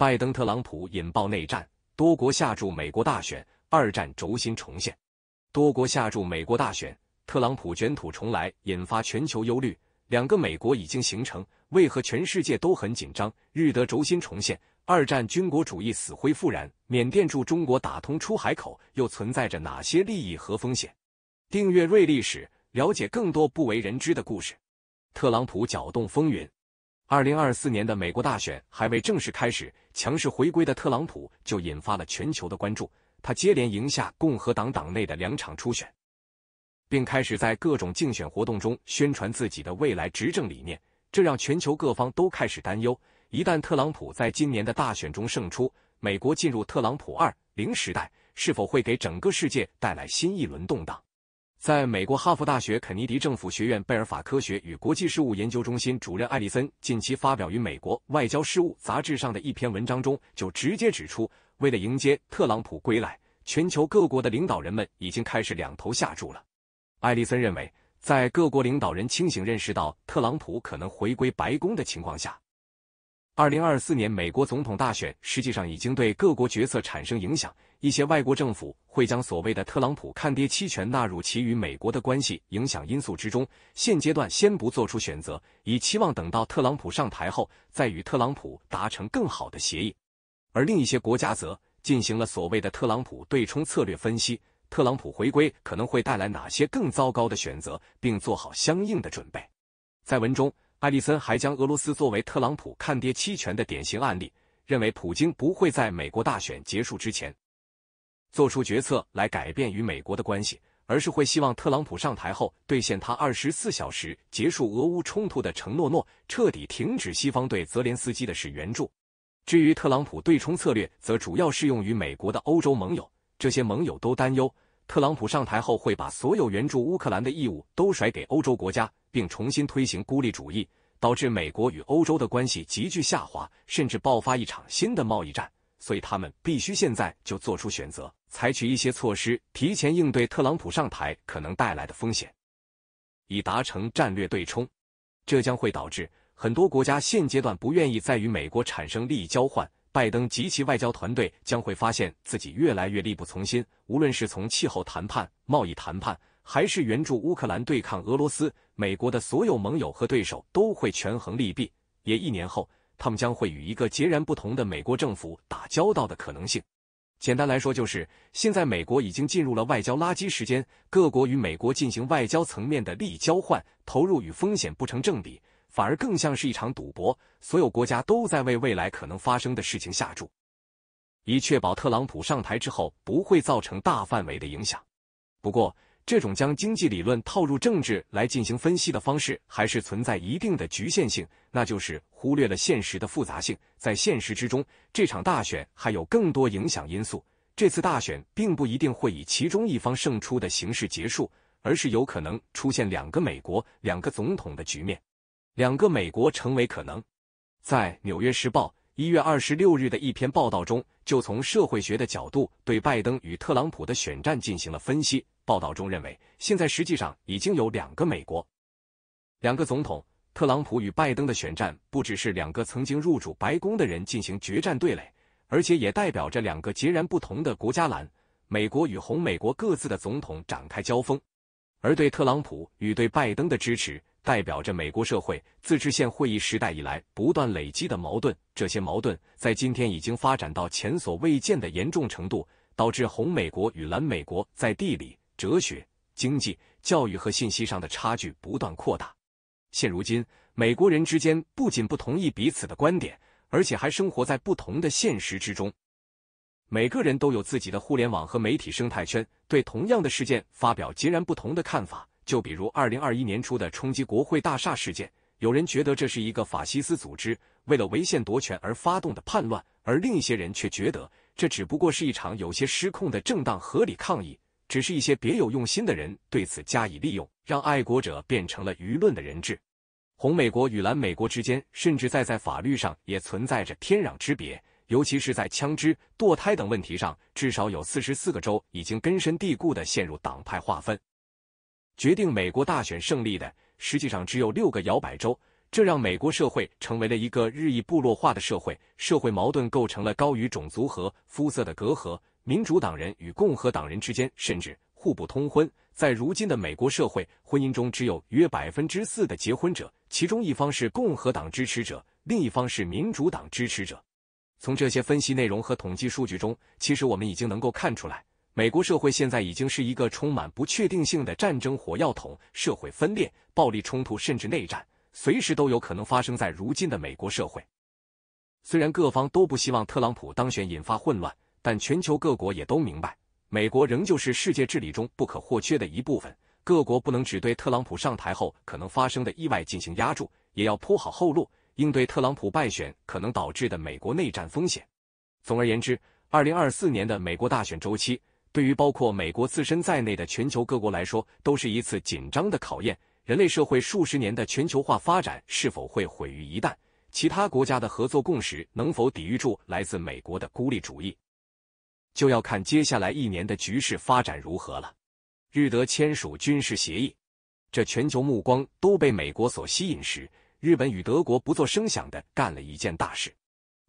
拜登、特朗普引爆内战，多国下注美国大选，二战轴心重现；多国下注美国大选，特朗普卷土重来，引发全球忧虑。两个美国已经形成，为何全世界都很紧张？日德轴心重现，二战军国主义死灰复燃。缅甸驻中国打通出海口，又存在着哪些利益和风险？订阅《瑞历史》，了解更多不为人知的故事。特朗普搅动风云。二零二四年的美国大选还未正式开始，强势回归的特朗普就引发了全球的关注。他接连赢下共和党党内的两场初选，并开始在各种竞选活动中宣传自己的未来执政理念，这让全球各方都开始担忧：一旦特朗普在今年的大选中胜出，美国进入特朗普二零时代，是否会给整个世界带来新一轮动荡？在美国哈佛大学肯尼迪政府学院贝尔法科学与国际事务研究中心主任艾利森近期发表于《美国外交事务》杂志上的一篇文章中，就直接指出，为了迎接特朗普归来，全球各国的领导人们已经开始两头下注了。艾利森认为，在各国领导人清醒认识到特朗普可能回归白宫的情况下。二零二四年美国总统大选实际上已经对各国决策产生影响，一些外国政府会将所谓的特朗普看跌期权纳入其与美国的关系影响因素之中。现阶段先不做出选择，以期望等到特朗普上台后再与特朗普达成更好的协议。而另一些国家则进行了所谓的特朗普对冲策略分析，特朗普回归可能会带来哪些更糟糕的选择，并做好相应的准备。在文中。艾利森还将俄罗斯作为特朗普看跌期权的典型案例，认为普京不会在美国大选结束之前做出决策来改变与美国的关系，而是会希望特朗普上台后兑现他二十四小时结束俄乌冲突的承诺诺，彻底停止西方对泽连斯基的使援助。至于特朗普对冲策略，则主要适用于美国的欧洲盟友，这些盟友都担忧。特朗普上台后会把所有援助乌克兰的义务都甩给欧洲国家，并重新推行孤立主义，导致美国与欧洲的关系急剧下滑，甚至爆发一场新的贸易战。所以他们必须现在就做出选择，采取一些措施，提前应对特朗普上台可能带来的风险，以达成战略对冲。这将会导致很多国家现阶段不愿意再与美国产生利益交换。拜登及其外交团队将会发现自己越来越力不从心，无论是从气候谈判、贸易谈判，还是援助乌克兰对抗俄罗斯，美国的所有盟友和对手都会权衡利弊。也一年后，他们将会与一个截然不同的美国政府打交道的可能性。简单来说，就是现在美国已经进入了外交垃圾时间，各国与美国进行外交层面的利益交换，投入与风险不成正比。反而更像是一场赌博，所有国家都在为未来可能发生的事情下注，以确保特朗普上台之后不会造成大范围的影响。不过，这种将经济理论套入政治来进行分析的方式还是存在一定的局限性，那就是忽略了现实的复杂性。在现实之中，这场大选还有更多影响因素，这次大选并不一定会以其中一方胜出的形式结束，而是有可能出现两个美国、两个总统的局面。两个美国成为可能。在《纽约时报》一月二十六日的一篇报道中，就从社会学的角度对拜登与特朗普的选战进行了分析。报道中认为，现在实际上已经有两个美国，两个总统——特朗普与拜登的选战，不只是两个曾经入主白宫的人进行决战对垒，而且也代表着两个截然不同的国家蓝美国与红美国各自的总统展开交锋。而对特朗普与对拜登的支持。代表着美国社会自治县会议时代以来不断累积的矛盾，这些矛盾在今天已经发展到前所未见的严重程度，导致红美国与蓝美国在地理、哲学、经济、教育和信息上的差距不断扩大。现如今，美国人之间不仅不同意彼此的观点，而且还生活在不同的现实之中。每个人都有自己的互联网和媒体生态圈，对同样的事件发表截然不同的看法。就比如二零二一年初的冲击国会大厦事件，有人觉得这是一个法西斯组织为了违宪夺权而发动的叛乱，而另一些人却觉得这只不过是一场有些失控的正当合理抗议，只是一些别有用心的人对此加以利用，让爱国者变成了舆论的人质。红美国与蓝美国之间，甚至在在法律上也存在着天壤之别，尤其是在枪支、堕胎等问题上，至少有四十四个州已经根深蒂固的陷入党派划分。决定美国大选胜利的，实际上只有六个摇摆州，这让美国社会成为了一个日益部落化的社会，社会矛盾构成了高于种族和肤色的隔阂，民主党人与共和党人之间甚至互不通婚。在如今的美国社会，婚姻中只有约百分之四的结婚者，其中一方是共和党支持者，另一方是民主党支持者。从这些分析内容和统计数据中，其实我们已经能够看出来。美国社会现在已经是一个充满不确定性的战争火药桶，社会分裂、暴力冲突甚至内战随时都有可能发生在如今的美国社会。虽然各方都不希望特朗普当选引发混乱，但全球各国也都明白，美国仍旧是世界治理中不可或缺的一部分。各国不能只对特朗普上台后可能发生的意外进行压注，也要铺好后路，应对特朗普败选可能导致的美国内战风险。总而言之，二零二四年的美国大选周期。对于包括美国自身在内的全球各国来说，都是一次紧张的考验。人类社会数十年的全球化发展是否会毁于一旦？其他国家的合作共识能否抵御住来自美国的孤立主义？就要看接下来一年的局势发展如何了。日德签署军事协议，这全球目光都被美国所吸引时，日本与德国不做声响的干了一件大事。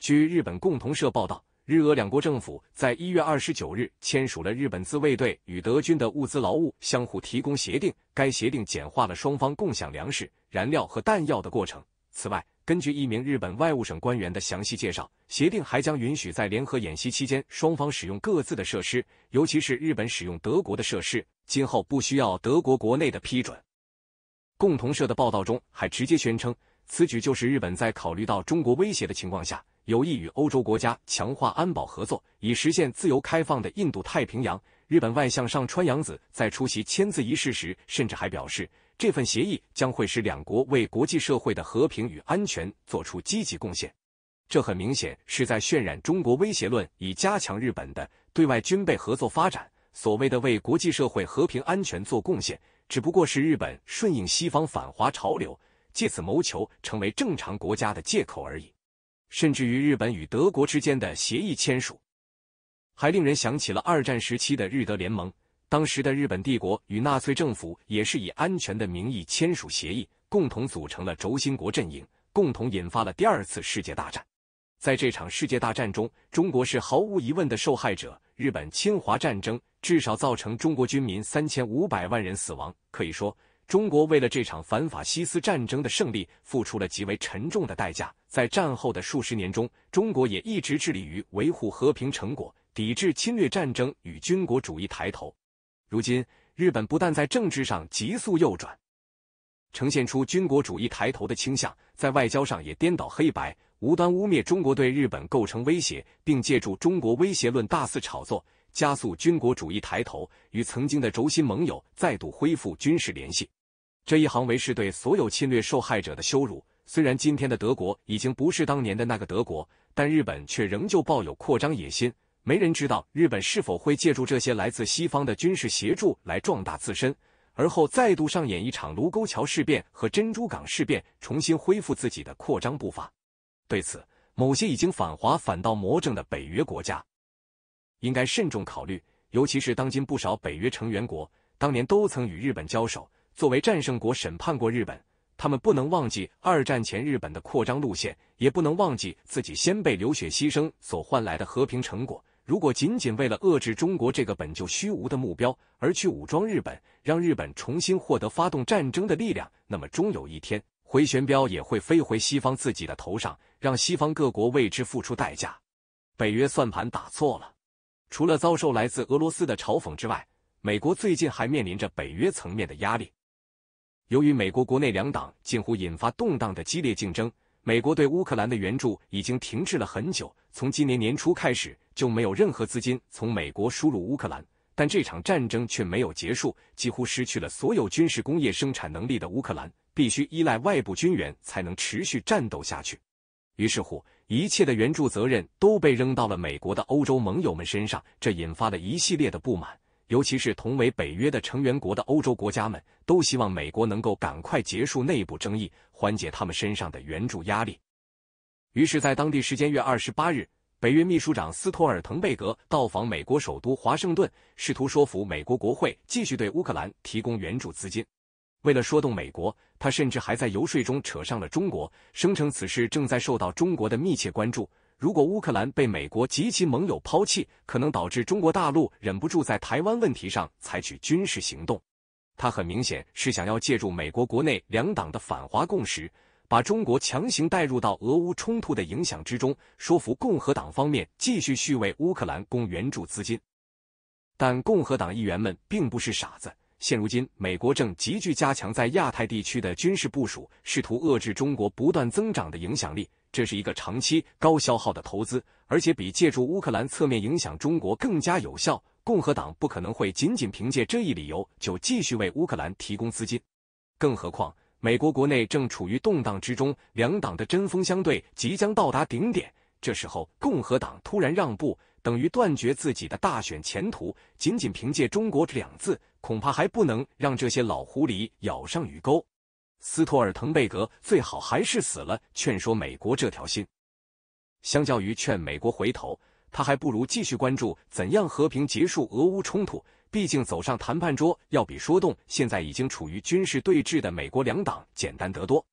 据日本共同社报道。日俄两国政府在一月二十九日签署了日本自卫队与德军的物资劳务相互提供协定。该协定简化了双方共享粮食、燃料和弹药的过程。此外，根据一名日本外务省官员的详细介绍，协定还将允许在联合演习期间双方使用各自的设施，尤其是日本使用德国的设施，今后不需要德国国内的批准。共同社的报道中还直接宣称。此举就是日本在考虑到中国威胁的情况下，有意与欧洲国家强化安保合作，以实现自由开放的印度太平洋。日本外相上川洋子在出席签字仪式时，甚至还表示，这份协议将会使两国为国际社会的和平与安全做出积极贡献。这很明显是在渲染中国威胁论，以加强日本的对外军备合作发展。所谓的为国际社会和平安全做贡献，只不过是日本顺应西方反华潮流。借此谋求成为正常国家的借口而已。甚至于日本与德国之间的协议签署，还令人想起了二战时期的日德联盟。当时的日本帝国与纳粹政府也是以安全的名义签署协议，共同组成了轴心国阵营，共同引发了第二次世界大战。在这场世界大战中，中国是毫无疑问的受害者。日本侵华战争至少造成中国军民三千五百万人死亡，可以说。中国为了这场反法西斯战争的胜利，付出了极为沉重的代价。在战后的数十年中，中国也一直致力于维护和平成果，抵制侵略战争与军国主义抬头。如今，日本不但在政治上急速右转，呈现出军国主义抬头的倾向，在外交上也颠倒黑白，无端污蔑中国对日本构成威胁，并借助“中国威胁论”大肆炒作，加速军国主义抬头，与曾经的轴心盟友再度恢复军事联系。这一行为是对所有侵略受害者的羞辱。虽然今天的德国已经不是当年的那个德国，但日本却仍旧抱有扩张野心。没人知道日本是否会借助这些来自西方的军事协助来壮大自身，而后再度上演一场卢沟桥事变和珍珠港事变，重新恢复自己的扩张步伐。对此，某些已经反华反到魔怔的北约国家应该慎重考虑，尤其是当今不少北约成员国当年都曾与日本交手。作为战胜国，审判过日本，他们不能忘记二战前日本的扩张路线，也不能忘记自己先辈流血牺牲所换来的和平成果。如果仅仅为了遏制中国这个本就虚无的目标而去武装日本，让日本重新获得发动战争的力量，那么终有一天回旋镖也会飞回西方自己的头上，让西方各国为之付出代价。北约算盘打错了，除了遭受来自俄罗斯的嘲讽之外，美国最近还面临着北约层面的压力。由于美国国内两党近乎引发动荡的激烈竞争，美国对乌克兰的援助已经停滞了很久。从今年年初开始，就没有任何资金从美国输入乌克兰。但这场战争却没有结束，几乎失去了所有军事工业生产能力的乌克兰，必须依赖外部军援才能持续战斗下去。于是乎，一切的援助责任都被扔到了美国的欧洲盟友们身上，这引发了一系列的不满。尤其是同为北约的成员国的欧洲国家们都希望美国能够赶快结束内部争议，缓解他们身上的援助压力。于是，在当地时间月二十八日，北约秘书长斯托尔滕贝格到访美国首都华盛顿，试图说服美国国会继续对乌克兰提供援助资金。为了说动美国，他甚至还在游说中扯上了中国，声称此事正在受到中国的密切关注。如果乌克兰被美国及其盟友抛弃，可能导致中国大陆忍不住在台湾问题上采取军事行动。他很明显是想要借助美国国内两党的反华共识，把中国强行带入到俄乌冲突的影响之中，说服共和党方面继续续为乌克兰供援助资金。但共和党议员们并不是傻子。现如今，美国正急剧加强在亚太地区的军事部署，试图遏制中国不断增长的影响力。这是一个长期、高消耗的投资，而且比借助乌克兰侧面影响中国更加有效。共和党不可能会仅仅凭借这一理由就继续为乌克兰提供资金。更何况，美国国内正处于动荡之中，两党的针锋相对即将到达顶点。这时候，共和党突然让步，等于断绝自己的大选前途。仅仅凭借“中国”两字。恐怕还不能让这些老狐狸咬上鱼钩，斯托尔滕贝格最好还是死了劝说美国这条心。相较于劝美国回头，他还不如继续关注怎样和平结束俄乌冲突。毕竟走上谈判桌，要比说动现在已经处于军事对峙的美国两党简单得多。